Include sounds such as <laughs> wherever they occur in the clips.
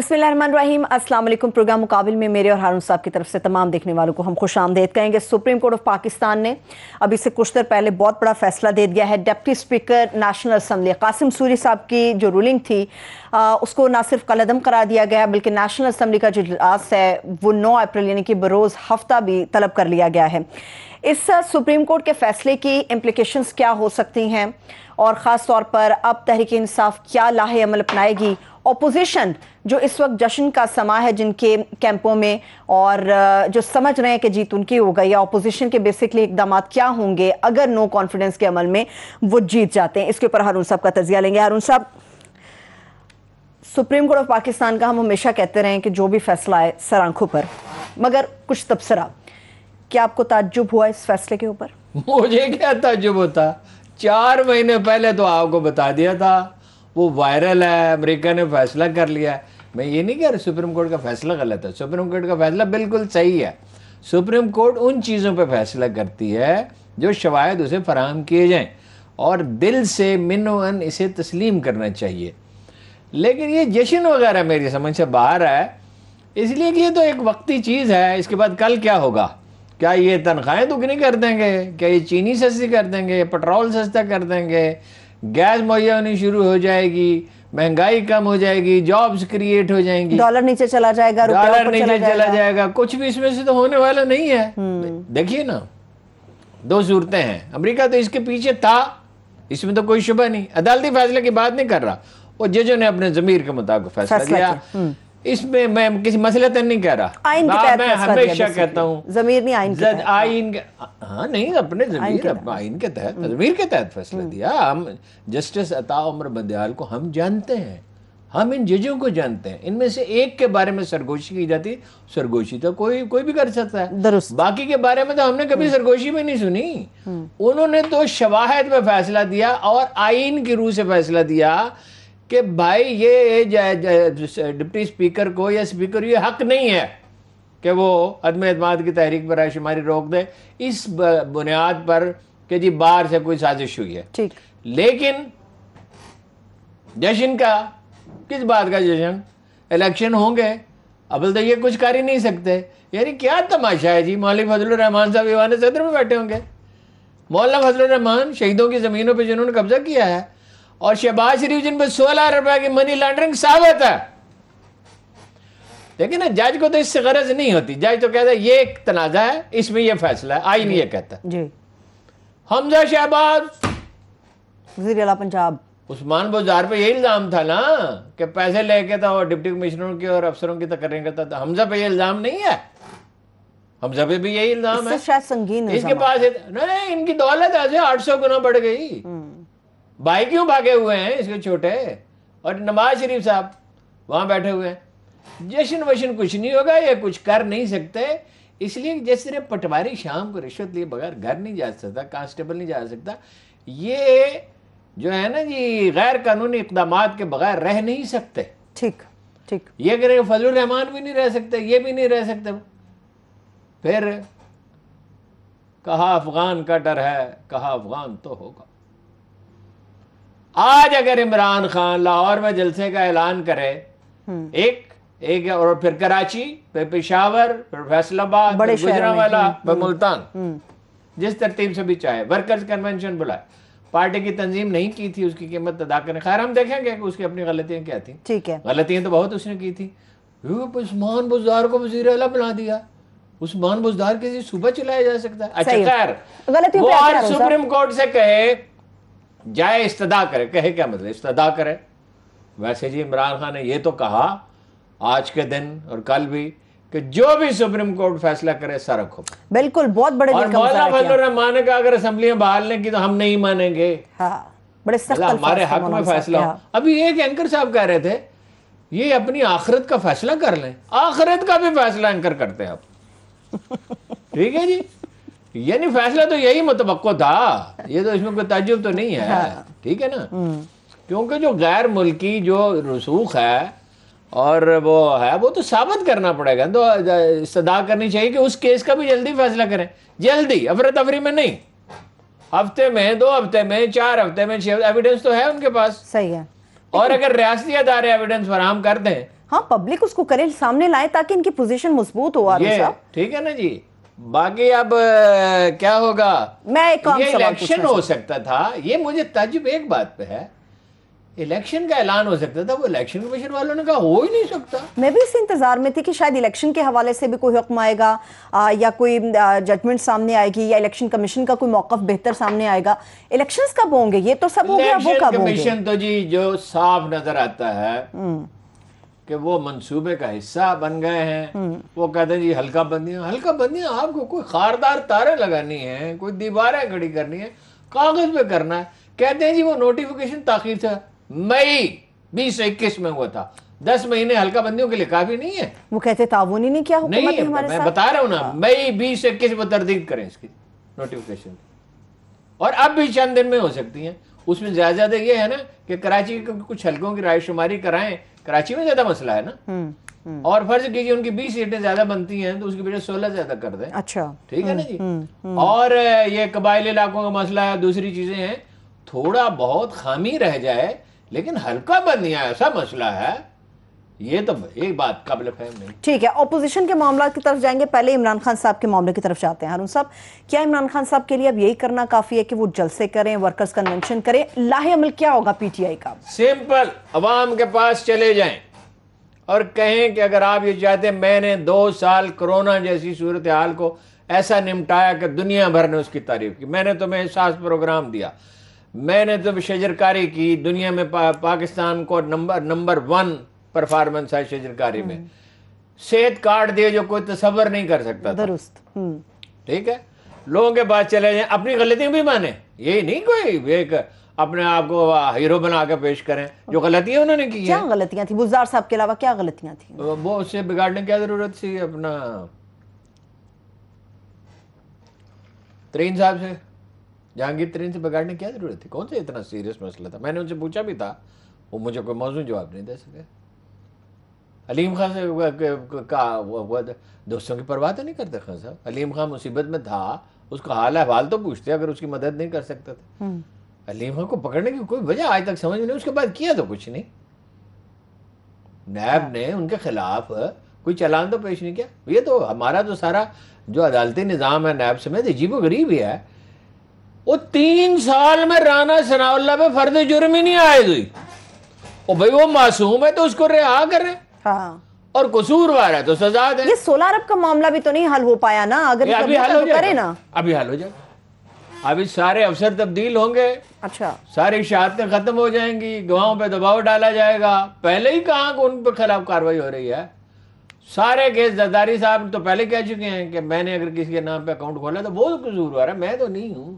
बिस्मिल्लाम अस्सलाम वालेकुम प्रोग्राम मुकाबल में मेरे और हारून साहब की तरफ से तमाम देखने वालों को हम खुश आमदेद कहेंगे सुप्रीम कोर्ट ऑफ पाकिस्तान ने अभी से कुछ देर पहले बहुत बड़ा फैसला दे दिया है deputy speaker national assembly Qasim Suri साहब की जो रूलिंग थी आ, उसको ना सिर्फ कलदम करार दिया गया बल्कि नेशनल असम्बली का जो इजलास है वो नौ अप्रैल यानी कि बरोज़ हफ्ता भी तलब कर लिया गया है इस सुप्रीम कोर्ट के फैसले की इम्प्लिकेशंस क्या हो सकती हैं और ख़ास तौर पर अब तहरीक इंसाफ क्या लाहे अमल अपनाएगी ऑपोजिशन जो इस वक्त जश्न का समा है जिनके कैंपों में और जो समझ रहे हैं कि जीत उनकी होगा या ऑपोजिशन के बेसिकली इकदाम क्या होंगे अगर नो कॉन्फिडेंस के अमल में वो जीत जाते हैं इसके ऊपर हारून साहब का तजिया लेंगे हारून साहब सुप्रीम कोर्ट ऑफ पाकिस्तान का हम हमेशा कहते रहे कि जो भी फैसला है सर आंखों पर मगर कुछ तबसरा क्या आपको ताज्जुब हुआ इस फैसले के ऊपर मुझे क्या ताज्जुब होता चार महीने पहले तो आपको बता दिया था वो वायरल है अमेरिका ने फैसला कर लिया मैं ये नहीं कह रहा सुप्रीम कोर्ट का फैसला गलत है सुप्रीम कोर्ट का फैसला बिल्कुल सही है सुप्रीम कोर्ट उन चीज़ों पर फैसला करती है जो शवायद उसे फराहम किए जाएँ और दिल से मिनोन इसे तस्लीम करना चाहिए लेकिन ये जश्न वगैरह मेरी समझ से बाहर है इसलिए कि ये तो एक वक्ती चीज़ है इसके बाद कल क्या होगा क्या ये तनख्वाहें दुगनी तो कर देंगे क्या ये चीनी सस्ती कर देंगे पेट्रोल सस्ता कर देंगे गैस मुहैया होनी शुरू हो जाएगी महंगाई कम हो जाएगी जॉब्स क्रिएट हो जाएंगी डॉलर नीचे चला जाएगा डॉलर नीचे चला जाएगा।, चला जाएगा कुछ भी इसमें से तो होने वाला नहीं है हम्म। देखिए ना दो सूरतें हैं अमेरिका तो इसके पीछे था इसमें तो कोई शुभ नहीं अदालती फैसले की बात नहीं कर रहा और जजों ने अपने जमीर के मुताबिक फैसला किया हम्म। इसमें मैं किसी मसले तक नहीं कह रहा आइन के हाँ, मैं हमेशा कहता हूँ जमीर नहीं आइन के आइन हाँ नहीं अपने जमीर आइन के तहत जमीर के तहत फैसला हम्म। दिया हम जस्टिस अता उमर बंदयाल को हम जानते हैं हम इन जजों को जानते हैं इनमें से एक के बारे में सरगोशी की जाती है सरगोशी तो कोई कोई भी कर सकता है बाकी के बारे में तो हमने कभी हम्म। सरगोशी में नहीं सुनी हम्म। उन्होंने तो शवाहद में फैसला दिया और आईन की रूह से फैसला दिया कि भाई ये डिप्टी स्पीकर को या स्पीकर ये हक नहीं है कि वो अदम अदमाद की तहरीक पर शुमारी रोक दे इस बुनियाद पर कि जी बाहर से कोई साजिश हुई है ठीक लेकिन जश्न का किस बात का जश्न इलेक्शन होंगे अब तो ये कुछ कर ही नहीं सकते यानी क्या तमाशा है जी मौलिक फजल रहमान साहब ईवान सदर में बैठे होंगे मौला फजल रहमान शहीदों की ज़मीनों पर जिन्होंने कब्जा किया है और शहबाज शरीफ जिन पर सोलह रुपए की मनी लॉन्ड्रिंग साबित है देखिए ना जज को तो इससे गरज नहीं होती जज तो कहता है ये एक तनाजा है इसमें यह फैसला है नहीं ये कहता है जी हमजा शहबाज वजीर पंजाब उस्मान बाजार पे यही इल्ज़ाम था ना कि पैसे लेके था तो और डिप्टी कमिश्नरों की और अफसरों की तक करता था हमजा पे ये इल्ज़ाम नहीं है हमजा पे भी यही इल्ज़ाम है शायद संगीन इसके पास नहीं इनकी दौलत ऐसे आठ सौ गुना बढ़ गई हम्म। भाई क्यों भागे हुए हैं इसके छोटे और नवाज शरीफ साहब वहां बैठे हुए हैं जश्न वशन कुछ नहीं होगा या कुछ कर नहीं सकते इसलिए जिस तरह पटवारी शाम को रिश्वत लिए बगैर घर नहीं जा सकता कांस्टेबल नहीं जा सकता ये जो है ना जी गैर कानूनी इकदाम के बगैर रह नहीं सकते ठीक ठीक ये करें फजल रहमान भी नहीं रह सकते ये भी नहीं रह सकते फिर कहा अफगान का डर है कहा अफगान तो होगा आज अगर इमरान खान लाहौर में जलसे का ऐलान करे हम्म। एक एक और फिर कराची फिर पिशावर फिर फैसलाबाद गुजरा वाला फिर मुल्तान हम्म। हम्म। जिस तरतीब से भी चाहे वर्कर्स कन्वेंशन बुलाए पार्टी की तंजीम नहीं की थी उसकी कीमत अदा करें खैर हम देखेंगे कि उसकी अपनी गलतियां क्या थी ठीक है गलतियां तो बहुत उसने की थी तो उस्मान बुजदार को वजीर अला बना दिया उस्मान बुजदार किसी सुबह चलाया जा सकता है अच्छा खैर सुप्रीम कोर्ट से कहे जाए इस्तदा करे कहे क्या मतलब इस्तदा करे वैसे जी इमरान खान ने यह तो कहा आज के दिन और कल भी कि जो भी सुप्रीम कोर्ट फैसला करे ऐसा रखो बिल्कुल बहुत बड़े और मौलाना फजलरहमान ने का अगर असम्बलियां बहालने की तो हम नहीं मानेंगे हाँ, बड़े हमारे हक में फैसला हाँ। अभी एक एंकर साहब कह रहे थे ये अपनी आखिरत का फैसला कर लें आखिरत का भी फैसला एंकर करते हैं आप <laughs> ठीक है जी यानी फैसला तो यही मुतबको था ये तो इसमें कोई तजुब तो नहीं है हाँ। ठीक है ना हम्म। क्योंकि जो गैर मुल्की जो रसूख है और वो है वो तो साबित करना पड़ेगा तो सदा करनी चाहिए कि उस केस का भी जल्दी फैसला करें जल्दी अफरा तफरी में नहीं हफ्ते में दो हफ्ते में चार हफ्ते में छह एविडेंस तो है उनके पास सही है और अगर रियाती अदारे एविडेंस फराम कर दें हाँ पब्लिक उसको करे सामने लाए ताकि इनकी पोजीशन मजबूत हो ठीक है ना जी बाकी अब क्या होगा मैं एक ये इलेक्शन हो सकता था ये मुझे तजुब एक बात पे है इलेक्शन का ऐलान हो सकता था वो इलेक्शन कमीशन वालों ने कहा हो ही नहीं सकता मैं भी इस इंतजार में थी कि शायद इलेक्शन के हवाले से भी कोई हुक्म आएगा आ, या कोई जजमेंट सामने आएगी या इलेक्शन कमीशन का कोई मौकफ बेहतर सामने आएगा इलेक्शन कब होंगे ये तो सब हो गया वो कब होंगे कमीशन तो जी जो साफ नजर आता है हम्म। कि वो मंसूबे का हिस्सा बन गए हैं हम्म। वो कहते हैं जी हल्का बंदियाँ हल्का बंदियाँ आपको कोई खारदार तारे लगानी है कोई दीवारें खड़ी करनी है कागज पे करना है कहते हैं जी वो नोटिफिकेशन ताखिर था मई बीस इक्कीस में हुआ था दस महीने हल्का बंदियों के लिए काफी नहीं है वो कहते ताउन ही नहीं क्या नहीं है, हमारे मैं साथ? बता रहा हूँ ना हाँ। मई बीस इक्कीस में तरदीद करें इसकी नोटिफिकेशन और अब भी चंद दिन में हो सकती है उसमें ज्यादा ज्यादा ये है ना कि कराची के कुछ हल्कों की रायशुमारी कराएं कराची में ज्यादा मसला है ना हम्म, हम्म। और फर्ज कीजिए उनकी बीस सीटें ज्यादा बनती हैं तो उसकी वजह सोलह ज्यादा कर दें अच्छा ठीक है ना हम्म, जी और ये कबाइल इलाकों का मसला है दूसरी चीजें हैं थोड़ा बहुत खामी रह जाए लेकिन हल्का बंदियां ऐसा मसला है ये तो एक बात काबिल फहम नहीं ठीक है अपोजिशन के मामला की तरफ जाएंगे पहले इमरान खान साहब के मामले की तरफ जाते हैं हरुण साहब क्या इमरान खान साहब के लिए अब यही करना काफी है कि वो जलसे करें वर्कर्स कन्वेंशन करें लाहे अमल क्या होगा पीटीआई का सिंपल अवाम के पास चले जाए और कहें कि अगर आप ये चाहते हैं मैंने दो साल कोरोना जैसी सूरत हाल को ऐसा निपटाया कि दुनिया भर ने उसकी तारीफ की मैंने तुम्हें एहसास प्रोग्राम दिया मैंने तो शजरकारी की दुनिया में पा, पाकिस्तान को नंबर नंबर वन परफॉर्मेंस है शिजन में हम्म। सेहत कार्ड दिए जो कोई तस्वर नहीं कर सकता दुरुस्त हम्म। ठीक है लोगों के पास चले जाए अपनी गलतियां भी माने यही नहीं कोई एक अपने आप को हीरो बना के पेश करें जो गलतियां उन्होंने की क्या गलतियां थी गुजार साहब के अलावा क्या गलतियां थी वो उससे बिगाड़ने क्या जरूरत थी अपना तरीन साहब से जहांगीर तरीन से बिगाड़ने क्या जरूरत थी कौन सा इतना सीरियस मसला था मैंने उनसे पूछा भी था वो मुझे कोई मौजूद जवाब नहीं दे सके अलीम खान से का वो दोस्तों की परवाह तो नहीं करते खान साहब अलीम खान मुसीबत में था उसका हाल अहवाल तो पूछते अगर उसकी मदद नहीं कर सकता था हम्म। अलीम खान को पकड़ने की कोई वजह आज तक समझ नहीं उसके बाद किया तो कुछ नहीं नैब हाँ। ने उनके खिलाफ कोई चलान तो पेश नहीं किया ये तो हमारा तो सारा जो अदालती निज़ाम है नैब समेत अजीब गरीब ही है वो तीन साल में राना सनाउल्ला पे फर्द जुर्म ही नहीं आए हुई और भाई वो मासूम है तो उसको रिहा करें हाँ। और कसूरवार है तो सजा दे ये सोलह अरब का मामला भी तो नहीं हल हो पाया ना अगर अभी हल हो तो जाए ना अभी हल हो जाए अभी सारे अफसर तब्दील होंगे अच्छा सारी शहादतें खत्म हो जाएंगी गवाहों पे दबाव डाला जाएगा पहले ही कहा उन पर खिलाफ कार्रवाई हो रही है सारे केस जरदारी साहब तो पहले कह चुके हैं कि मैंने अगर किसी के नाम पे अकाउंट खोला तो वो कसूरवार है मैं तो नहीं हूँ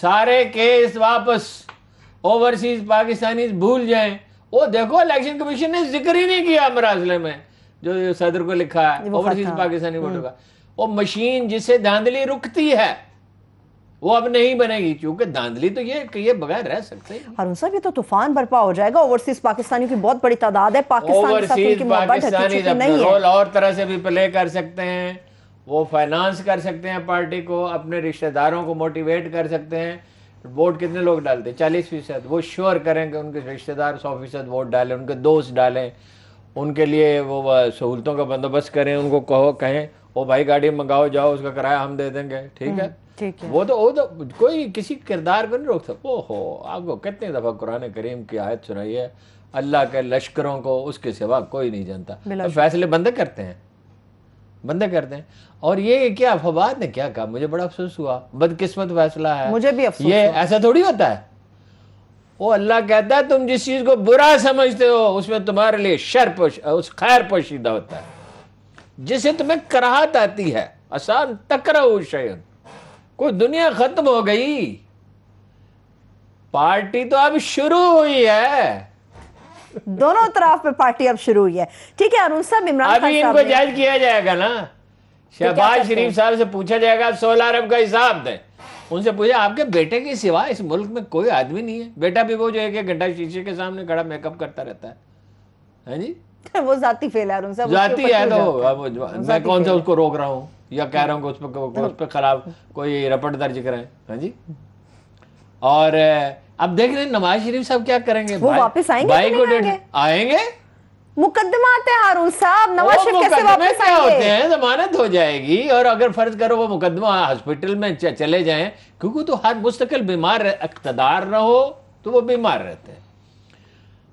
सारे केस वापस ओवरसीज पाकिस्तानी भूल जाएं वो देखो इलेक्शन कमीशन ने जिक्र ही नहीं किया मरासले में जो सदर को लिखा है ओवरसीज पाकिस्तानी वोटों हम्म। का वो मशीन जिसे धांधली रुकती है वो अब नहीं बनेगी क्योंकि धांधली तो ये ये बगैर रह सकते हैं ये तो तूफान बर्पा हो जाएगा ओवरसीज पाकिस्तानियों की बहुत बड़ी तादाद है पाकिस्तान पाकिस्तानी रोल और तरह से भी प्ले कर सकते हैं वो फाइनेंस कर सकते हैं पार्टी को अपने रिश्तेदारों को मोटिवेट कर सकते हैं वोट कितने लोग डालते चालीस फीसद वो श्योर करें कि उनके रिश्तेदार सौ फीसद वोट डालें उनके दोस्त डालें उनके लिए वो सहूलतों का बंदोबस्त करें उनको कहो कहें ओ भाई गाड़ी मंगाओ जाओ उसका किराया हम दे देंगे ठीक है हम्म, ठीक है वो तो वो तो कोई किसी किरदार को नहीं रोक सकता ओ हो आपको कितनी दफ़ा कुरान करीम की आयत सुनाई है अल्लाह के लश्करों को उसके सिवा कोई नहीं जानता तो फैसले बंदे करते हैं बंदे कर दें और ये क्या फवाद ने क्या कहा मुझे बड़ा अफसोस हुआ बदकिस्मत फैसला है मुझे भी अफसोस ये ऐसा थोड़ी होता है वो अल्लाह कहता है तुम जिस चीज को बुरा समझते हो उसमें तुम्हारे लिए शर पोश उस खैर पोशीदा होता है जिसे तुम्हें कराहत आती है आसान तकरा शयन कोई दुनिया खत्म हो गई पार्टी तो अब शुरू हुई है दोनों तरफ पे पार्टी अब शुरू हुई है ठीक है अरुण साहब इमरान अभी इनको जज किया जाएगा ना तो शहबाज शरीफ साहब से पूछा जाएगा सोलह अरब का हिसाब दे उनसे पूछा आपके बेटे के सिवा इस मुल्क में कोई आदमी नहीं है बेटा भी वो जो एक एक घंटा शीशे के सामने खड़ा मेकअप करता रहता है है जी <laughs> वो जाती फेल है उनसे जाती है तो अब मैं कौन सा उसको रोक रहा हूँ या कह रहा हूँ उस पर उस पर खराब कोई रपट दर्ज कराए हाँ जी और अब देख रहे नवाज शरीफ साहब क्या करेंगे वो वापस आएंगे भाई को आएंगे, आएंगे? आते हैं हारून साहब नवाज शरीफ कैसे वापस आएंगे? होते हैं जमानत हो जाएगी और अगर फर्ज करो वो मुकदमा हॉस्पिटल में चले जाए क्योंकि तो हर मुस्तकिल बीमार अकतदार ना हो तो वो बीमार रहते हैं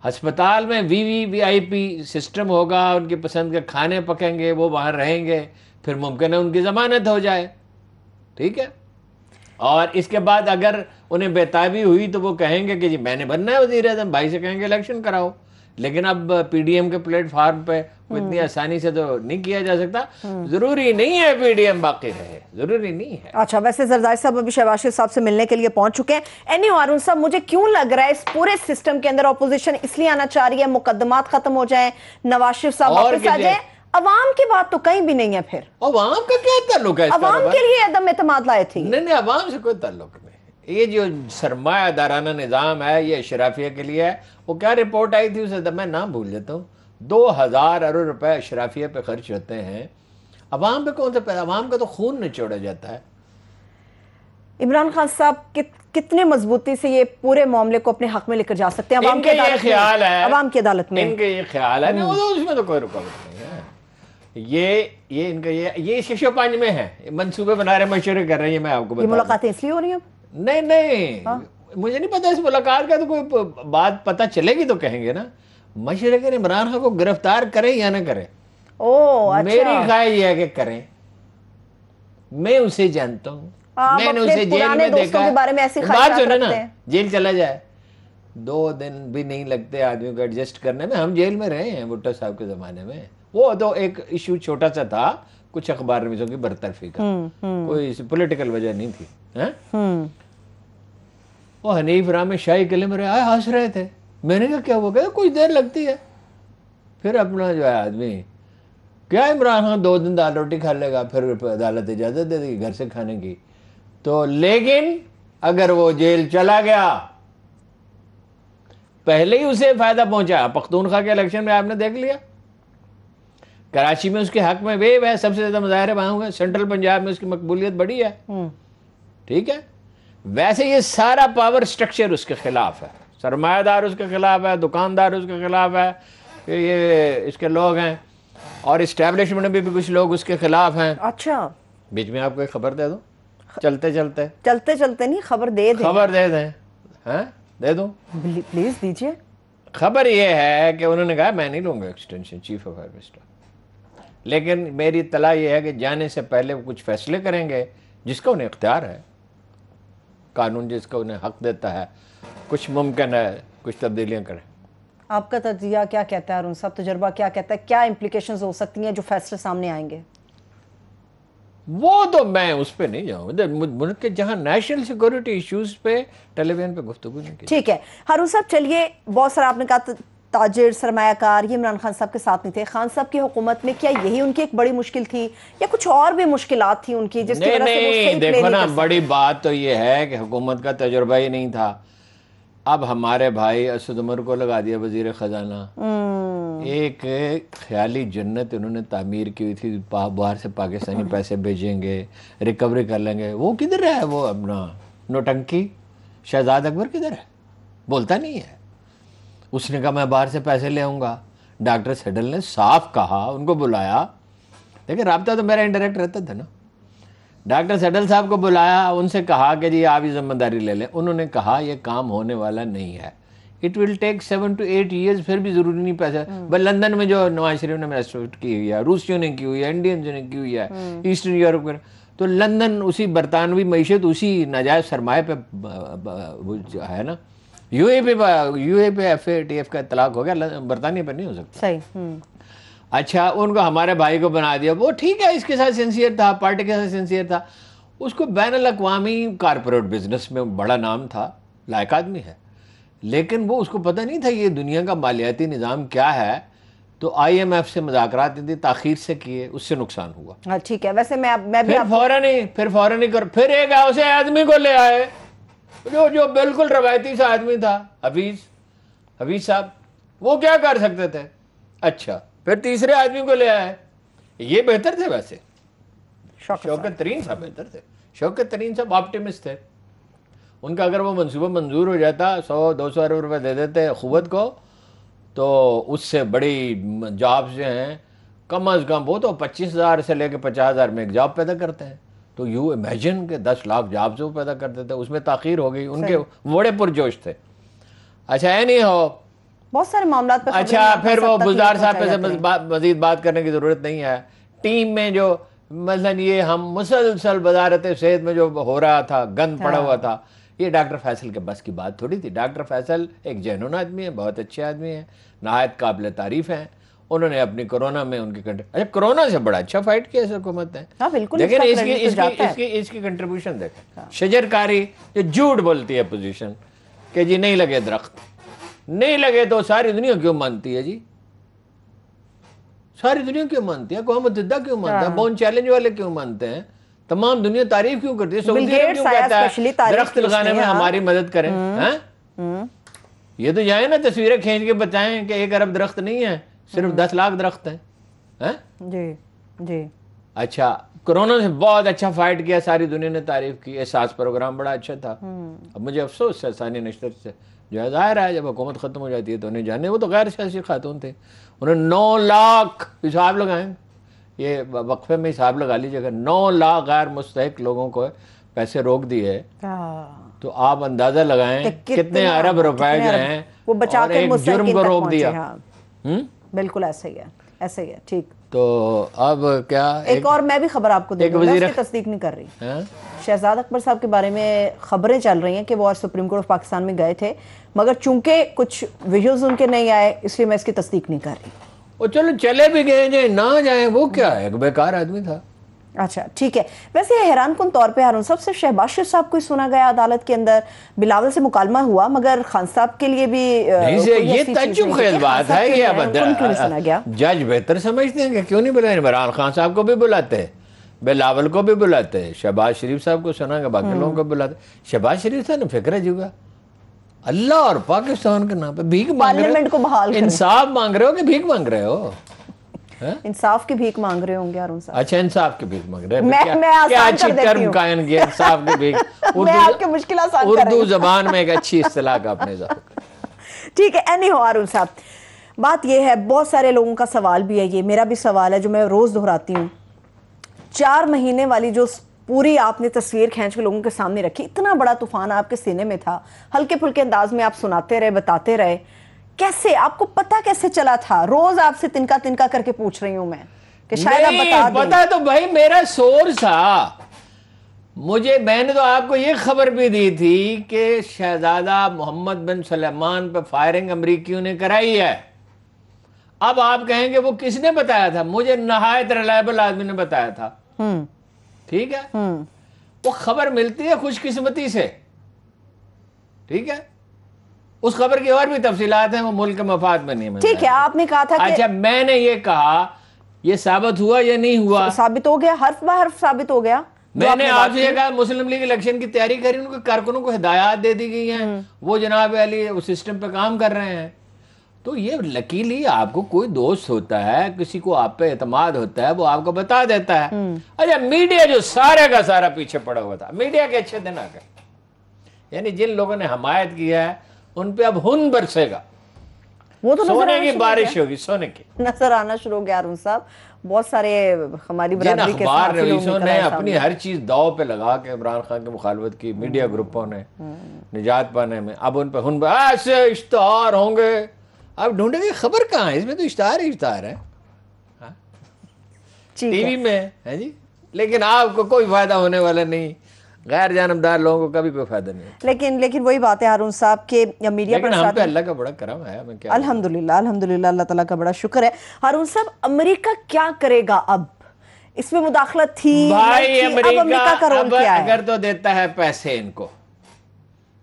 अस्पताल में V V V I P system होगा उनकी पसंद के खाने पकेंगे वो वहाँ रहेंगे फिर मुमकिन है उनकी ज़मानत हो जाए ठीक है और इसके बाद अगर उन्हें बेताबी हुई तो वो कहेंगे कि जी मैंने बनना है वजीर अजम भाई से कहेंगे इलेक्शन कराओ लेकिन अब पीडीएम के प्लेटफार्म पे इतनी हम्म। आसानी से तो नहीं किया जा सकता हम्म। जरूरी नहीं है पीडीएम बाकी रहे जरूरी नहीं है अच्छा वैसे जरदारी साहब अभी शहबाज शरीफ साहब से मिलने के लिए पहुंच चुके हैं एनी वारून साहब मुझे क्यों लग रहा है इस पूरे सिस्टम के अंदर ऑपोजिशन इसलिए आना चाह रही है मुकदमात खत्म हो जाए नवाज शरीफ साहब वापस आ जाए अवाम की बात तो कहीं भी नहीं है फिर अवाम का क्या तल्लु है अवाम तो के लिए अदम एतम लाए थे नहीं नहीं अवाम से कोई तल्लुक नहीं ये जो सरमायादाराना निज़ाम है ये अशराफिया के लिए है वो क्या रिपोर्ट आई थी उसे तो मैं नाम भूल जाता हूँ दो हज़ार अरब रुपए अशराफिया पे खर्च होते हैं अवाम पे कौन सा पैसा अवाम का तो खून निचोड़ा जाता है इमरान खान साहब कित, कितने मजबूती से ये पूरे मामले को अपने हक में लेकर जा सकते हैं अवाम ये ख्याल है अवाम की अदालत में इनके ये ख्याल है ना हम्म। उसमें तो कोई रुकावट नहीं है ये ये इनका ये ये शिशो पांच में है मंसूबे बना रहे मशवरे कर रहे हैं मैं आपको ये मुलाकातें इसलिए हो रही है नहीं नहीं हा? मुझे नहीं पता इस मुलाकात का तो कोई बात पता चलेगी तो कहेंगे ना मशरक इमरान खान को गिरफ्तार करें या ना करें ओ अच्छा। मेरी ख्वाहिश है कि करें मैं उसे जानता हूँ मैंने उसे जेल में देखा के बारे में ऐसी बात सुनो ना जेल चला जाए दो दिन भी नहीं लगते आदमी को एडजस्ट करने में हम जेल में रहे हैं भुट्टो साहब के जमाने में वो तो एक इशू छोटा सा था कुछ अखबार की बरतरफी का हम्म, हम्म। कोई पॉलिटिकल वजह नहीं थी है? हम्म। वो हनीफ राम शाही किले में आए हंस रहे थे मैंने कहा क्या वो कहते कुछ देर लगती है फिर अपना जो है आदमी क्या इमरान खान दो दिन दाल रोटी खा लेगा फिर अदालत इजाज़त दे देगी घर से खाने की तो लेकिन अगर वो जेल चला गया पहले ही उसे फ़ायदा पहुंचा पख्तूनखा के इलेक्शन में आपने देख लिया कराची में उसके हक में वे है सबसे ज़्यादा मुजाहरे वहां हुए सेंट्रल पंजाब में उसकी मकबूलियत बड़ी है हम्म। ठीक है वैसे ये सारा पावर स्ट्रक्चर उसके ख़िलाफ़ है सरमायादार उसके ख़िलाफ़ है दुकानदार उसके ख़िलाफ़ है फिर ये इसके लोग हैं और इस्टेब्लिशमेंट में भी, भी कुछ लोग उसके ख़िलाफ़ हैं अच्छा बीच में आपको खबर दे दो चलते चलते चलते चलते नहीं खबर दे दें खबर दे दें हैं दे दूँ प्लीज़ दीजिए खबर ये है कि उन्होंने कहा मैं नहीं लूंगा extension chief of army staff लेकिन मेरी तला ये है कि जाने से पहले वो कुछ फैसले करेंगे जिसका उन्हें इख्तियार है कानून जिसका उन्हें हक देता है कुछ मुमकिन है कुछ तब्दीलियाँ करें आपका तजिया क्या कहता है अरुण साहब तजर्बा क्या कहता है क्या इम्प्लीकेशन हो सकती हैं जो फैसले सामने आएंगे वो तो मैं उस पर नहीं जाऊँ मुल्क के जहाँ नेशनल सिक्योरिटी इश्यूज पे टेलीविजन पे गुफ्तु नहीं ठीक है हरू साहब चलिए बहुत सारा आपने कहा ताजर सरमाकार ये इमरान खान साहब के साथ नहीं थे खान साहब की हुकूमत में क्या यही उनकी एक बड़ी मुश्किल थी या कुछ और भी मुश्किल थी उनकी जिसकी वजह से देखो ना बड़ी बात तो ये है कि हुकूमत का तजुर्बा ही नहीं था अब हमारे भाई असद उमर को लगा दिया वजीर ख़जाना हम्म। एक ख्याली जन्नत इन्होंने तामीर की हुई थी बाहर से पाकिस्तानी हम्म। पैसे भेजेंगे रिकवरी कर लेंगे वो किधर है वो अपना नोटंकी शहजाद अकबर किधर है बोलता नहीं है उसने कहा मैं बाहर से पैसे ले आऊँगा डॉक्टर सेडल ने साफ कहा उनको बुलाया लेकिन रबता तो मेरा इंडायरेक्ट रहता था ना डॉक्टर सेडल साहब को बुलाया उनसे कहा कि जी आप ये जिम्मेदारी ले लें उन्होंने कहा ये काम होने वाला नहीं है it will take seven to eight years फिर भी ज़रूरी नहीं पैसा हम्म। बल लंदन में जो नवाज शरीफ ने मैस्टोट की हुई है रूसियों ने की हुई है इंडियंस ने की हुई है ईस्टर्न यूरोप में तो लंदन उसी बरतानवी मीशत उसी नाजायज़ सरमाए पर है ना यू ए पे यू ए पे एफ ए टी एफ का इतलाक हो गया बरतानिया पर नहीं हो सकता सही हम्म। अच्छा उनको हमारे भाई को बना दिया वो ठीक है इसके साथ सिंसियर था पार्टी के साथ सिंसियर था उसको बैन अवी कारपोरेट बिजनेस में बड़ा नाम था लायक आदमी है लेकिन वो उसको पता नहीं था ये दुनिया का मालियाती निज़ाम क्या है तो आईएमएफ से मजाक यदि ताखिर से किए उससे नुकसान हुआ हाँ, ठीक है वैसे मैं मैं भी फिर फौरन ही फिर फौरन ही कर फिर एक उसे आदमी को ले आए जो जो बिल्कुल रवायती सा आदमी था हफीज हफीज साहब वो क्या कर सकते थे अच्छा फिर तीसरे आदमी को ले आए ये बेहतर थे वैसे शौकत तरीन साहब बेहतर थे शौकत तरीन साहब ऑप्टिमिस्ट थे उनका अगर वो मंसूबा मंजूर हो जाता सौ दो सौ अरब रुपये दे देते खुवत को तो उससे बड़ी जॉब्स जो हैं कम अज़ कम वो तो पच्चीस हज़ार से लेकर पचास हज़ार में एक जॉब पैदा करते हैं तो यू इमेजिन के दस लाख जॉब्स वो पैदा करते थे उसमें ताखीर हो गई उनके बड़े पुरजोश थे अच्छा है नहीं हो बहुत सारे मामला अच्छा फिर वो गुलजार साहब पे मजीद बात करने की ज़रूरत नहीं है टीम में जो मतलब ये हम मुसलसल वजारत सेहत में जो हो रहा था गंद हाँ। पड़ा हुआ था ये डॉक्टर फैसल के बस की बात थोड़ी थी डॉक्टर फैसल एक जैनुन आदमी है बहुत अच्छे आदमी हैं नहायत काबिल तारीफ़ हैं उन्होंने अपनी कोरोना में उनकी कंट्री अच्छा कोरोना से बड़ा अच्छा फाइट किया सर हुकूमत ने लेकिन तो इसकी इसकी इसकी इसकी कंट्रीब्यूशन देखें शजरकारी जो झूठ बोलती है पोजीशन कि जी नहीं लगे दरख्त नहीं लगे तो सारी दुनिया क्यों मानती है जी सारी दुनिया क्यों मानती है कौम जिद्दा क्यों मानता है बोन हाँ। चैलेंज वाले क्यों मानते हैं तमाम दुनिया तारीफ क्यों करती है सऊदी क्यों कहता है दरख्त लगाने में हाँ। हमारी मदद करें हम्म। हम्म। ये तो जाए ना तस्वीरें खींच के बताएं कि एक अरब दरख्त नहीं है सिर्फ हाँ। दस लाख दरख्त है जी जी अच्छा कोरोना ने बहुत अच्छा फाइट किया सारी दुनिया ने तारीफ की एहसास प्रोग्राम बड़ा अच्छा था हम्म। अब मुझे अफसोस है सानी नश्तर से जो है जाहिर है जब हुकूमत ख़त्म हो जाती है तो उन्हें जाने वो तो गैर सियासी खातून थे उन्हें नौ लाख हिसाब लगाए ये वक्फे में हिसाब लगा लीजिएगा नौ लाख गैर मुस्तक लोगों को पैसे रोक दिए हाँ। तो आप अंदाजा लगाएं तो कितने अरब रुपए जो है वो बचा जुर्म को रोक दिया हाँ। हम्म बिल्कुल ऐसा ही है ऐसा ही है ठीक तो अब क्या एक, एक और मैं भी खबर आपको दे वजीर... तस्दीक नहीं कर रही हाँ? शहजाद अकबर साहब के बारे में खबरें चल रही हैं कि वो आज सुप्रीम कोर्ट ऑफ पाकिस्तान में गए थे मगर चूंकि कुछ विजुअल्स उनके नहीं आए इसलिए मैं इसकी तस्दीक नहीं कर रही वो चलो चले भी गए ना जाए वो क्या है बेकार आदमी था अच्छा ठीक है वैसे हैरान कन तौर पे हारून साहब सिर्फ शहबाज शरीफ साहब को ही सुना गया अदालत के अंदर बिलावल से मुकालमा हुआ मगर खान साहब के लिए भी ये तजुब बात है ये सुना गया जज बेहतर समझते हैं कि क्यों नहीं बुलाए इमरान खान साहब को भी बुलाते हैं बिलावल को भी बुलाते हैं शहबाज शरीफ साहब को सुना गया बाकी लोगों को हम्म। बुलाते शहबाज शरीफ साहब ने फिक्र जुगा अल्लाह और पाकिस्तान के नाम पे भीख मांग रहे हो इंसाफ मांग रहे हो कि भीख मांग रहे हो इंसाफ की भीख मांग रहे होंगे अरुण साहब अच्छा इंसाफ की भीख मांग रहे हैं मैं क्या, मैं आसान क्या अच्छी टर्म कायन किया इंसाफ की भीख <laughs> उर्दू आपके मुश्किल उर्दू जबान में एक अच्छी का <laughs> ठीक है एनी हो अरुण साहब बात यह है बहुत सारे लोगों का सवाल भी है ये मेरा भी सवाल है जो मैं रोज़ दोहराती हूँ चार महीने वाली जो पूरी आपने तस्वीर खींच के लोगों के सामने रखी इतना बड़ा तूफान आपके सीने में था हल्के फुल्के अंदाज में आप सुनाते रहे बताते रहे कैसे आपको पता कैसे चला था रोज आपसे तिनका तिनका करके पूछ रही हूं मैं कि शायद आप बता पता तो भाई मेरा सोर्स था मुझे मैंने तो आपको ये खबर भी दी थी कि शहजादा मोहम्मद बिन सलेमान पर फायरिंग अमरीकियों ने कराई है अब आप कहेंगे वो किसने बताया था मुझे नहायत रिलायबल आदमी ने बताया था हम्म। ठीक है हम्म। वो खबर मिलती है खुशकिस्मती से ठीक है उस खबर की और भी तफसीलात हैं वो मुल्क के मफाद में नहीं ठीक है आपने कहा था अच्छा मैंने ये कहा ये साबित हुआ या नहीं हुआ साबित हो गया हर्फ ब हर्फ साबित हो गया मैंने आप ये कहा मुस्लिम लीग इलेक्शन की तैयारी करी उनके कारकुनों को हिदायत दे दी गई हैं हम्म। वो जनाब अली उस सिस्टम पे काम कर रहे हैं तो ये लकीली आपको कोई दोस्त होता है किसी को आप पे अतमाद होता है वो आपको बता देता है हम्म। अच्छा मीडिया जो सारे का सारा पीछे पड़ा हुआ था मीडिया के अच्छे दिन आ गए यानी जिन लोगों ने हमायत किया है उन पे अब हुन बरसेगा वो तो सोने की बारिश होगी सोने की <laughs> नजर आना शुरू हो गया अरुण साहब बहुत सारे हमारी बरादरी के साथ ने अपनी हर चीज दाव पे लगा के इमरान खान की मुखालफत की मीडिया ग्रुपों ने हम्म। निजात पाने में अब उन पे हुन ऐसे इश्तहार होंगे अब ढूंढेंगे खबर कहाँ है इसमें तो इश्तहार ही इश्तहार है हाँ? टीवी में है जी लेकिन आपको कोई फायदा होने वाला नहीं गैर जानबदार लोगों को कभी कोई फायदा नहीं लेकिन लेकिन वही बात है हारून साहब के मीडिया पर हम पे अल्लाह का बड़ा करम है अल्हम्दुलिल्लाह अल्हम्दुलिल्लाह अल्लाह ताला का बड़ा शुक्र है हारून साहब अमेरिका क्या करेगा अब इसमें मुदाखलत थी भाई अमेरिका का रोल क्या है अगर तो देता है पैसे इनको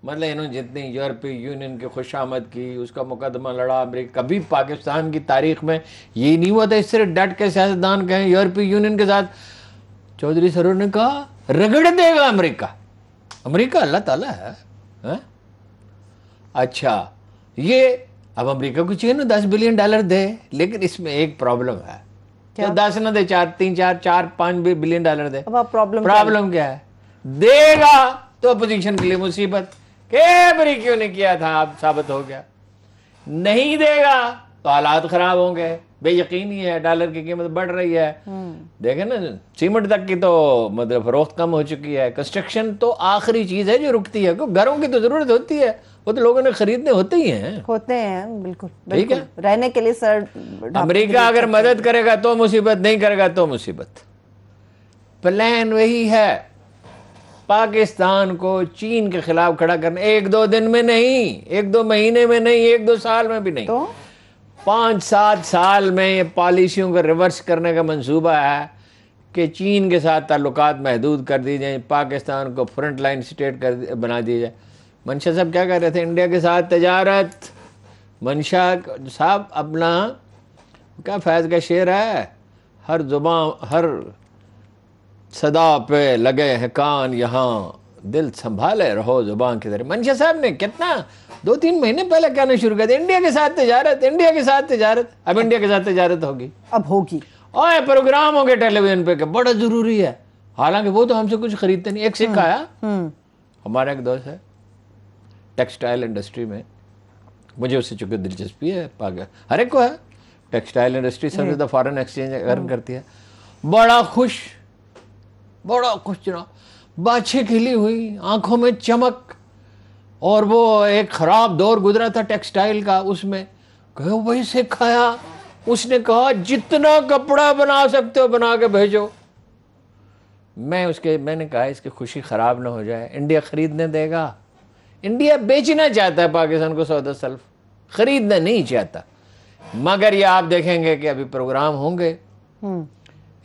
मतलब इन्होंने जितनी यूरोपीय यूनियन की खुश आमद की उसका मुकदमा लड़ा अमरीका कभी पाकिस्तान की तारीख में ये नहीं हुआ था सिर्फ डट के सियासतदान गए यूरोपीय यूनियन के साथ चौधरी सरूर ने कहा रगड़ देगा अमेरिका अमेरिका अल्लाह ताला है हा? अच्छा ये अब अमेरिका को चाहिए ना दस बिलियन डॉलर दे लेकिन इसमें एक प्रॉब्लम है क्या तो दस ना दे चार तीन चार चार पांच बिलियन डॉलर दे प्रॉब्लम प्रॉब्लम क्या है देगा तो अपोजिशन के लिए मुसीबत के अमेरिकियों ने किया था अब साबित हो गया नहीं देगा तो हालात खराब होंगे बेयकीनी है डॉलर की कीमत बढ़ रही है हम्म। देखे ना सीमेंट तक की तो मतलब फरोख्त कम हो चुकी है कंस्ट्रक्शन तो आखिरी चीज़ है जो रुकती है क्योंकि घरों की तो ज़रूरत होती है वो तो लोगों ने खरीदने होते ही हैं होते हैं बिल्कुल ठीक है रहने के लिए सर अमेरिका अगर अच्छा मदद करेगा तो मुसीबत नहीं करेगा तो मुसीबत प्लान वही है पाकिस्तान को चीन के खिलाफ खड़ा करना एक दो दिन में नहीं एक दो महीने में नहीं एक दो साल में भी नहीं तो? पाँच सात साल में ये पॉलिसियों को रिवर्स करने का मंसूबा है कि चीन के साथ ताल्लुक महदूद कर दिए जाए पाकिस्तान को फ्रंट लाइन स्टेट कर बना दिया जाए मनशा साहब क्या कह रहे थे इंडिया के साथ तजारत मनशा साहब अपना क्या फैज़ का शेर है हर जुबान हर सदा पे लगे हैं कान यहाँ दिल संभाले रहो जुबान के जरिए मनशा साहब ने कितना दो तीन महीने पहले कहना शुरू कर दिया इंडिया के साथ तजारत इंडिया के साथ तजारत अब इंडिया के साथ तजारत होगी अब होगी और प्रोग्राम हो गए टेलीविजन पे बड़ा जरूरी है हालांकि वो तो हमसे कुछ खरीदते नहीं एक सिख हम्म, आया हम्म। हमारा एक दोस्त है टेक्सटाइल इंडस्ट्री में मुझे उससे चूंकि दिलचस्पी है पागल हर एक को है टेक्सटाइल इंडस्ट्री सबसे तो फॉरेन एक्सचेंज अर्न करती है बड़ा खुश बड़ा खुश जनाब बाछे खिली हुई आंखों में चमक और वो एक ख़राब दौर गुजरा था टेक्सटाइल का उसमें कहो वही से खाया उसने कहा जितना कपड़ा बना सकते हो बना के भेजो मैं उसके मैंने कहा इसकी खुशी ख़राब ना हो जाए इंडिया ख़रीदने देगा इंडिया बेचना चाहता है पाकिस्तान को सौदा सल्फ ख़रीदना नहीं चाहता मगर ये आप देखेंगे कि अभी प्रोग्राम होंगे हम्म।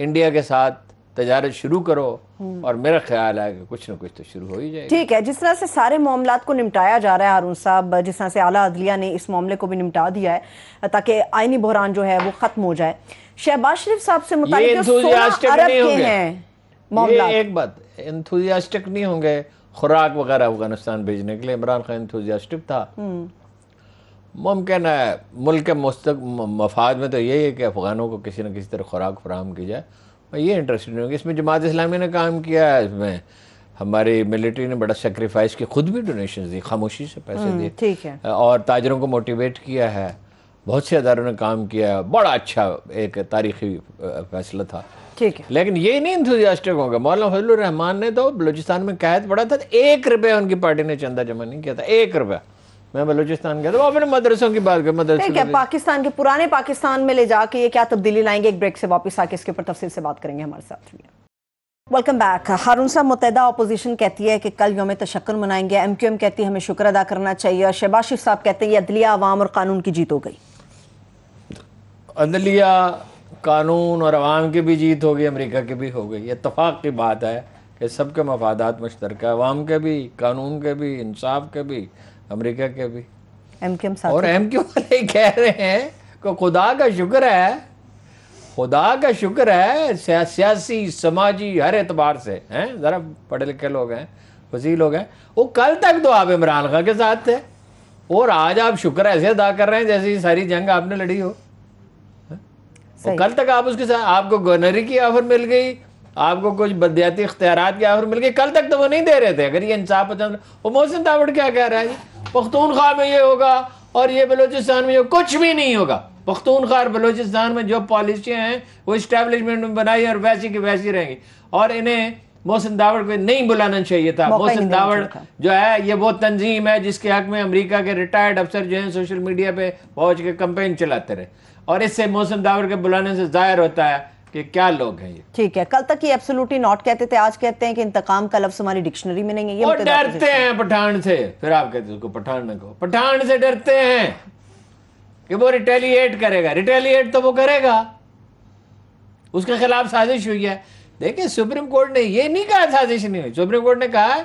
इंडिया के साथ तजारत शुरू करो हम्म। और मेरा ख्याल है कि कुछ ना कुछ तो शुरू हो ही जाएगा ठीक है जिस तरह से सारे मामला को निपटाया जा रहा है हारून साहब जिस तरह से आला अदलिया ने इस मामले को भी निपटा दिया है ताकि आइनी बहरान जो है वो ख़त्म हो जाए शहबाज शरीफ साहब से मुताबिक नहीं होंगे खुराक वगैरह अफगानिस्तान भेजने के लिए इमरान खान इंथुजियास्टिक था हम्म। मुमकिन है मुल्क के मुस्तक मफाद में तो यही है कि अफगानों को किसी न किसी तरह खुराक फराम की जाए मैं ये इंटरेस्टेड नहीं होगी इसमें जमात इस्लामी ने काम किया है इसमें हमारी मिलिट्री ने बड़ा सेक्रीफाइस किया खुद भी डोनेशन दी खामोशी से पैसे हम्म, दिए ठीक है और ताजरों को मोटिवेट किया है बहुत से अदारों ने काम किया बड़ा अच्छा एक तारीखी फैसला था ठीक है लेकिन ये नहीं इंथुजियास्टिक होगा मौलाना फजल रहमान ने तो बलूचिस्तान में कैद पड़ा था तो एक रुपया उनकी पार्टी ने चंदा जमा नहीं किया था एक रुपया मैं बलोचिस्तान गया था अपने मदरसों की बात कर मदरसे क्या पाकिस्तान के पुराने पाकिस्तान में ले जाके ये क्या तब्दीली लाएंगे एक ब्रेक से वापस आके इसके ऊपर तफसील से बात करेंगे हमारे साथ वेलकम बैक हारून साहब मुतहदा अपोजिशन कहती है कि कल योम तशक् मनाएंगे एम क्यू एम कहती है हमें शुक्र अदा करना चाहिए और शहबाज शिफ साहब कहते हैं ये अदलिया आवाम और कानून की जीत हो गई अदलिया कानून और आवाम की भी जीत हो गई अमरीका की भी हो गई इतफाक़ की बात है कि सबके मफादात मुश्तरक है अवाम के भी कानून के भी इंसाफ के भी अमेरिका के अभी एमकेएम और एमकेएम वाले कह रहे हैं कि खुदा का शुक्र है खुदा का शुक्र है सिया, सियासी समाजी हर एतबार से हैं ज़रा पढ़े लिखे लोग हैं वजी लोग हैं वो कल तक तो आप इमरान खान के साथ थे और आज आप शुक्र ऐसे अदा कर रहे हैं जैसे सारी जंग आपने लड़ी हो और कल तक आप उसके साथ आपको गवर्नरी की ऑफर मिल गई आपको कुछ बदयाती इख्तियार की ऑफर मिल गई कल तक तो वो नहीं दे रहे थे अगर ये इंसाफ पसंद वो मोहसिन तावड़ क्या कह रहा है पख्तूनख्वा में ये होगा और ये बलोचिस्तान में ये कुछ भी नहीं होगा पख्तूनख्वा और बलोचिस्तान में जो पॉलिसियाँ हैं वो इस्टेब्लिशमेंट में बनाई और वैसी की वैसी रहेंगी और इन्हें मोहसिन दावड़ को नहीं बुलाना चाहिए था मोहसिन दावड़ जो है ये वो तंजीम है जिसके हक में अमरीका के रिटायर्ड अफसर जो हैं सोशल मीडिया पर पहुंच के कंपेन चलाते रहे और इससे मोहसिन दावड़ के बुलाने से जाहिर होता है कि क्या लोग हैं ये ठीक है कल तक ये एब्सोल्युटली नॉट कहते थे आज कहते हैं कि इंतकाम का लफ्ज हमारी डिक्शनरी में नहीं है ये डरते हैं पठान से फिर आप कहते उसको पठान न कहो पठान से डरते हैं कि वो रिटेलिएट करेगा रिटेलिएट तो वो करेगा उसके खिलाफ साजिश हुई है देखिए सुप्रीम कोर्ट ने ये नहीं कहा साजिश नहीं हुई सुप्रीम कोर्ट ने कहा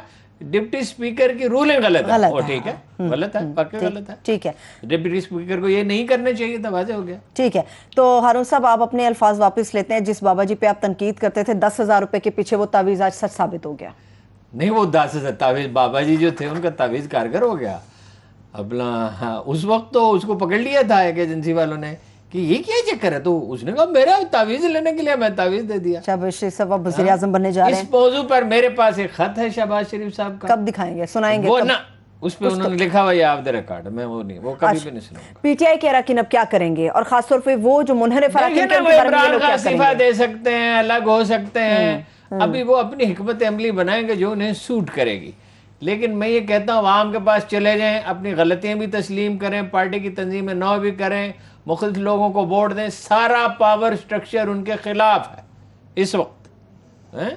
डिप्टी स्पीकर की रूलिंग गलत गलत है ठीक है हम्म। गलत है पक्के गलत है ठीक है डिप्टी स्पीकर को ये नहीं करना चाहिए था वाजे हो गया ठीक है तो हारून साहब आप अपने अल्फाज वापस लेते हैं जिस बाबा जी पे आप तनकीद करते थे दस हजार रुपए के पीछे वो तावीज़ आज सच साबित हो गया नहीं वो दस हजार तावीज़ बाबा जी जो थे उनका तावीज़ कारगर हो गया अपना हाँ, उस वक्त तो उसको पकड़ लिया था एक एजेंसी वालों ने कि ये क्या चक्कर है तो उसने कहा मेरा तावीज लेने के लिए मैं तावीज दे दिया शाहबाज शरीफ साहब आप वजीर हाँ। आजम बनने जा रहे हैं इस मौजू पर मेरे पास एक खत है शाहबाज शरीफ साहब का कब दिखाएंगे सुनाएंगे वो ना उस पे उन्होंने लिखा हुआ ये आप रिकॉर्ड मैं वो नहीं वो कभी अच्छा। भी नहीं सुनाऊंगा पीटीआई के अरकिन अब क्या करेंगे और खासतौर पे वो जो मुनहरफ इस्तीफा दे सकते हैं अलग हो सकते हैं हम्म, हम्म। अभी वो अपनी हमत अमली बनाएंगे जो उन्हें सूट करेगी लेकिन मैं ये कहता हूँ आवाम के पास चले जाएं अपनी गलतियां भी तस्लीम करें पार्टी की तंजीम नौ भी करें मुखलिस लोगों को वोट दें सारा पावर स्ट्रक्चर उनके खिलाफ है इस वक्त हैं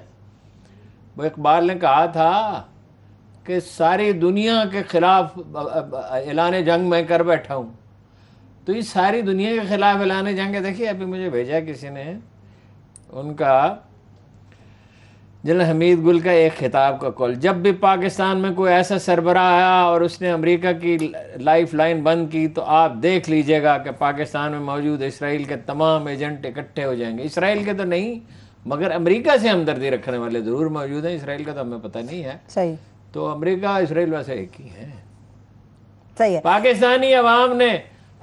वो इकबाल ने कहा था कि सारी दुनिया के खिलाफ ऐलान जंग मैं कर बैठा हूँ तो ये सारी दुनिया के खिलाफ ऐलान जंग है देखिए अभी मुझे भेजा किसी ने उनका जनरल हमीद गुल का एक खिताब का कॉल जब भी पाकिस्तान में कोई ऐसा सरबरा आया और उसने अमेरिका की लाइफ लाइन बंद की तो आप देख लीजिएगा कि पाकिस्तान में मौजूद इसराइल के तमाम एजेंट इकट्ठे हो जाएंगे इसराइल के तो नहीं मगर अमेरिका से हमदर्दी रखने वाले ज़रूर मौजूद हैं इसराइल का तो हमें पता नहीं है सही तो अमरीका इसराइल वैसे एक ही है सही है पाकिस्तानी अवाम ने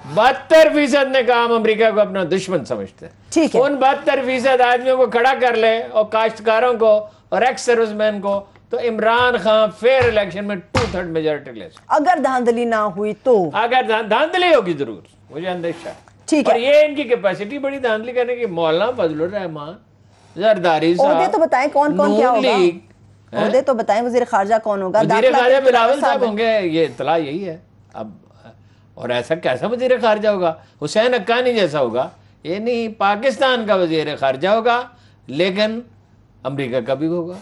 बहत्तर फीसद ने कहा हम अमेरिका को अपना दुश्मन समझते हैं ठीक है उन बहत्तर फीसद आदमियों को खड़ा कर ले और काश्तकारों को और एक्स सर्विसमैन को तो इमरान खान फेयर इलेक्शन में टू थर्ड मेजोरिटी ले अगर धांधली ना हुई तो अगर धांधली होगी जरूर मुझे अंदेशा ठीक है ये इनकी कैपेसिटी बड़ी धांधली करने की मौलाना फजलुर रहमान जरदारी तो बताए कौन कौन क्या होगा तो बताए वजीर खारजा कौन होगा वजीर खारजा बिलावल साहब होंगे ये इतला यही है अब और ऐसा कैसा वजीर खारजा होगा हुसैन अक्कानी जैसा होगा ये नहीं पाकिस्तान का वजीर खारजा होगा लेकिन अमरीका का भी होगा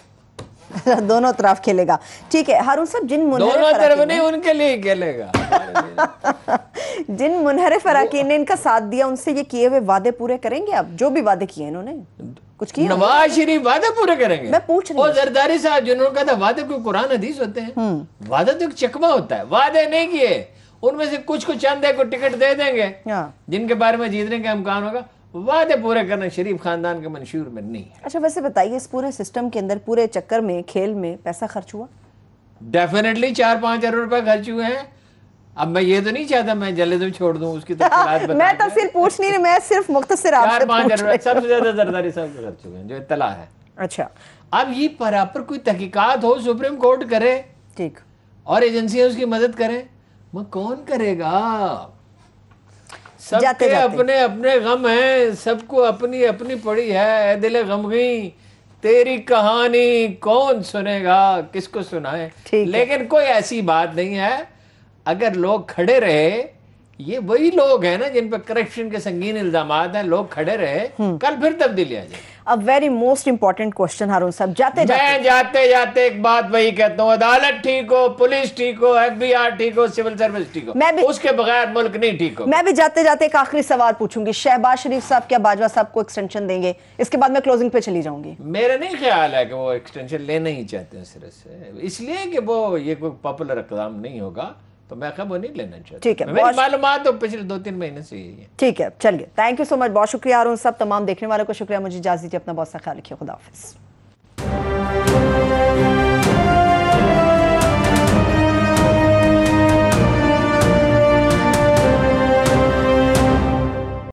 <laughs> दोनों तरफ खेलेगा ठीक है हारून साहब जिन दोनों तरफ नहीं उनके लिए खेलेगा <laughs> जिन मुनहरफ अरकान ने इनका साथ दिया उनसे ये किए हुए वादे पूरे करेंगे आप जो भी वादे किए इन्होंने कुछ किया नवाज शरीफ वादे पूरे करेंगे मैं पूछ रही जरदारी साहब जिन्होंने कहा था वादे कोई कुरान हदीस होते हैं हम्म। वादा तो एक चकमा होता है वादे नहीं किए उनमें से कुछ कुछ चंद को टिकट दे देंगे जिनके बारे में जीतने का इम्कान होगा वादे पूरे करने शरीफ खानदान के मंशूर में नहीं है अच्छा वैसे बताइए इस पूरे सिस्टम के अंदर पूरे चक्कर में खेल में पैसा खर्च हुआ डेफिनेटली चार पांच अरब रुपए खर्च हुए हैं अब मैं ये तो नहीं चाहता मैं जल्द तुम छोड़ दूं उसकी तो <laughs> मैं तो सिर्फ पूछ नहीं रही मैं सिर्फ मुख्तसर चार पांच अरब सबसे ज्यादा जरदारी साहब खर्च हुए हैं जो इतला है अच्छा अब ये पर कोई तहकीकात हो सुप्रीम कोर्ट करे ठीक और एजेंसियां उसकी मदद करें वह कौन करेगा सबके अपने अपने गम हैं सबको अपनी अपनी पड़ी है दिल गमगी तेरी कहानी कौन सुनेगा किसको सुनाए लेकिन कोई ऐसी बात नहीं है अगर लोग खड़े रहे ये वही लोग हैं ना जिन पर करप्शन के संगीन इल्जाम हैं लोग खड़े रहे हम्म। कल फिर तब्दीली आ जाए अब very most important question Haroon साहब जाते जाते मैं जाते जाते एक बात वही कहता हूँ अदालत ठीक हो पुलिस ठीक हो एफबीआर ठीक हो सिविल सर्विस ठीक हो मैं भी उसके बगैर मुल्क नहीं ठीक हो मैं भी जाते जाते एक आखिरी सवाल पूछूंगी शहबाज शरीफ साहब क्या बाजवा साहब को एक्सटेंशन देंगे इसके बाद मैं क्लोजिंग पे चली जाऊंगी मेरा नहीं ख्याल है कि वो एक्सटेंशन लेना ही चाहते हैं सिरे से इसलिए कि वो ये कोई पॉपुलर इकदाम नहीं होगा तो मैं वो नहीं लेना चाहिए ठीक है तो मेरी मालूम तो पिछले दो तीन महीने से यही है ठीक है चलिए थैंक यू सो मच बहुत शुक्रिया और उन सब तमाम देखने वालों को शुक्रिया मुझे इजाजत अपना बहुत सा ख्याल रखिए खुदाफिज़